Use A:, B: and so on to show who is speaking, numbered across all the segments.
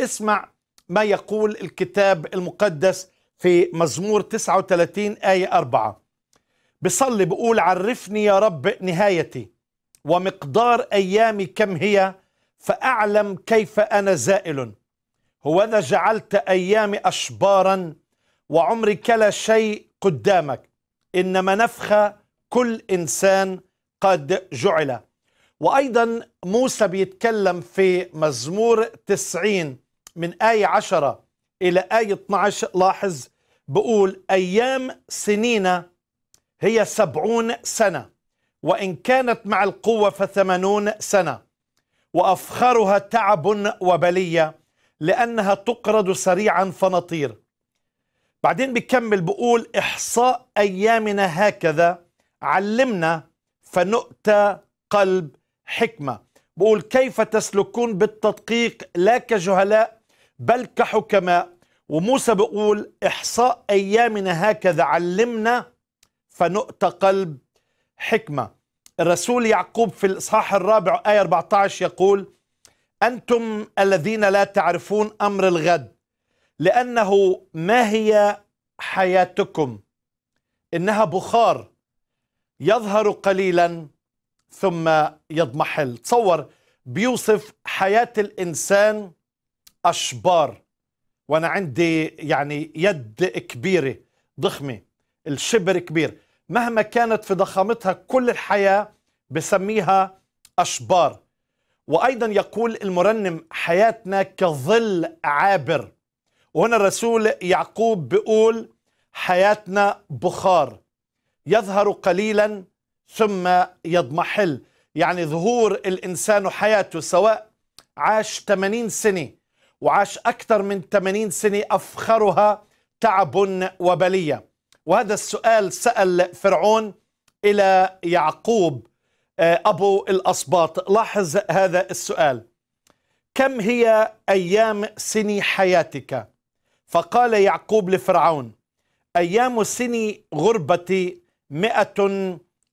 A: اسمع ما يقول الكتاب المقدس في مزمور 39 آية 4 بصلي بقول عرفني يا رب نهايتي ومقدار أيامي كم هي فأعلم كيف أنا زائل هوذا جعلت أيامي أشبارا وعمري كلا شيء قدامك إنما نفخة كل إنسان قد جعل وأيضا موسى بيتكلم في مزمور 90 من آية 10 إلى آية 12 لاحظ بقول أيام سنين هي سبعون سنة وإن كانت مع القوة فثمانون سنة وأفخرها تعب وبلية لأنها تقرض سريعا فنطير بعدين بيكمل بقول إحصاء أيامنا هكذا علمنا فنؤتى قلب حكمة بقول كيف تسلكون بالتدقيق لا كجهلاء بل كحكماء وموسى بيقول إحصاء أيامنا هكذا علمنا فنؤتى قلب حكمة الرسول يعقوب في الإصحاح الرابع آية 14 يقول أنتم الذين لا تعرفون أمر الغد لأنه ما هي حياتكم إنها بخار يظهر قليلا ثم يضمحل تصور بيوصف حياة الإنسان اشبار وانا عندي يعني يد كبيره ضخمه الشبر كبير مهما كانت في ضخامتها كل الحياه بسميها اشبار وايضا يقول المرنم حياتنا كظل عابر وهنا الرسول يعقوب بيقول حياتنا بخار يظهر قليلا ثم يضمحل يعني ظهور الإنسان وحياته سواء عاش 80 سنة وعاش أكثر من 80 سنة أفخرها تعب وبلية وهذا السؤال سأل فرعون إلى يعقوب آه، أبو الأصباط لاحظ هذا السؤال كم هي أيام سني حياتك فقال يعقوب لفرعون أيام سني غربتي مئة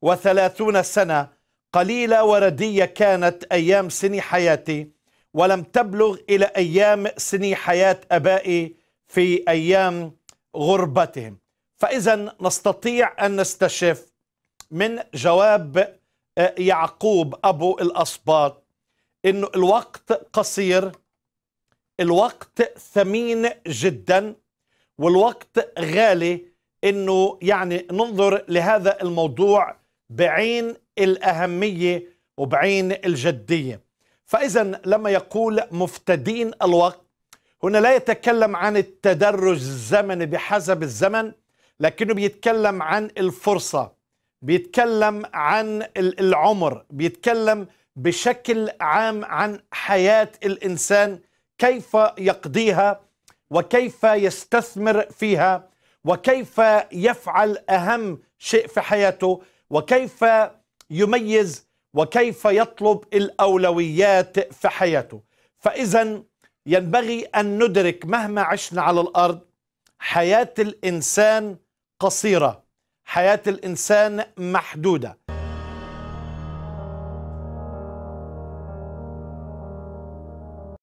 A: وثلاثون سنة قليلة وردية كانت أيام سني حياتي ولم تبلغ إلى أيام سني حياة أبائي في أيام غربتهم فإذا نستطيع أن نستشف من جواب آه، يعقوب أبو الأصباط أنه الوقت قصير الوقت ثمين جدا والوقت غالي أنه يعني ننظر لهذا الموضوع بعين الأهمية وبعين الجدية فإذا لما يقول مفتدين الوقت هنا لا يتكلم عن التدرج الزمني بحسب الزمن لكنه بيتكلم عن الفرصة بيتكلم عن العمر بيتكلم بشكل عام عن حياة الإنسان كيف يقضيها وكيف يستثمر فيها وكيف يفعل أهم شيء في حياته وكيف يميز وكيف يطلب الأولويات في حياته فإذا ينبغي أن ندرك مهما عشنا على الأرض حياة الإنسان قصيرة حياة الإنسان محدودة